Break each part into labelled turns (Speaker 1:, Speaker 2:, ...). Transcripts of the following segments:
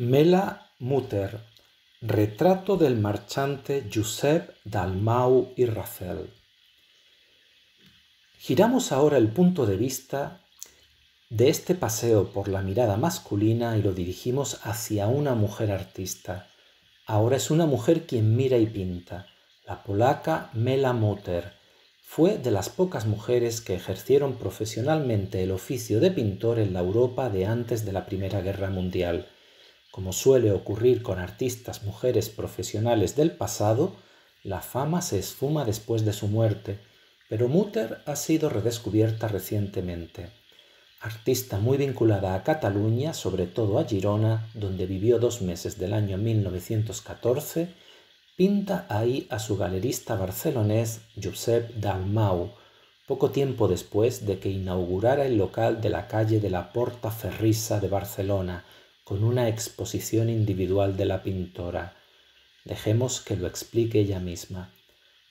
Speaker 1: Mela Mutter, retrato del marchante Josep Dalmau y Rafael. Giramos ahora el punto de vista de este paseo por la mirada masculina y lo dirigimos hacia una mujer artista. Ahora es una mujer quien mira y pinta, la polaca Mela Mutter. Fue de las pocas mujeres que ejercieron profesionalmente el oficio de pintor en la Europa de antes de la Primera Guerra Mundial. Como suele ocurrir con artistas mujeres profesionales del pasado, la fama se esfuma después de su muerte, pero Mutter ha sido redescubierta recientemente. Artista muy vinculada a Cataluña, sobre todo a Girona, donde vivió dos meses del año 1914, pinta ahí a su galerista barcelonés Josep Dalmau, poco tiempo después de que inaugurara el local de la calle de la Porta Ferrisa de Barcelona, con una exposición individual de la pintora. Dejemos que lo explique ella misma.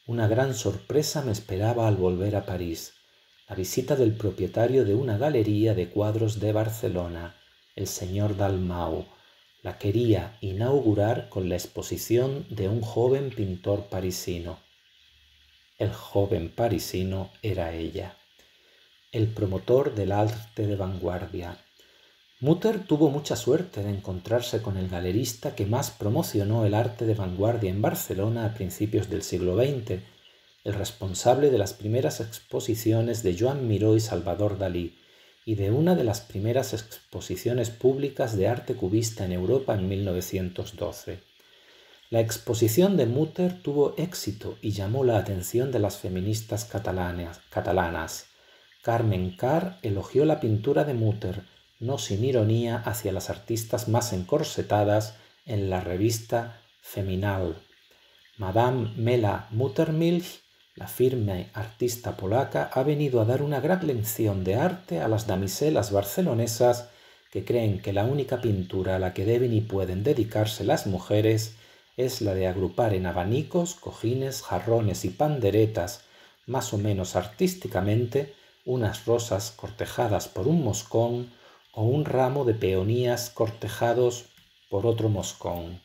Speaker 1: Una gran sorpresa me esperaba al volver a París, la visita del propietario de una galería de cuadros de Barcelona, el señor Dalmau, la quería inaugurar con la exposición de un joven pintor parisino. El joven parisino era ella, el promotor del arte de vanguardia, Mutter tuvo mucha suerte de encontrarse con el galerista que más promocionó el arte de vanguardia en Barcelona a principios del siglo XX, el responsable de las primeras exposiciones de Joan Miró y Salvador Dalí, y de una de las primeras exposiciones públicas de arte cubista en Europa en 1912. La exposición de Mutter tuvo éxito y llamó la atención de las feministas catalanas. Carmen Carr elogió la pintura de Mutter, no sin ironía, hacia las artistas más encorsetadas en la revista Feminal. Madame Mela Muttermilch, la firme artista polaca, ha venido a dar una gran lección de arte a las damiselas barcelonesas que creen que la única pintura a la que deben y pueden dedicarse las mujeres es la de agrupar en abanicos, cojines, jarrones y panderetas, más o menos artísticamente, unas rosas cortejadas por un moscón o un ramo de peonías cortejados por otro moscón.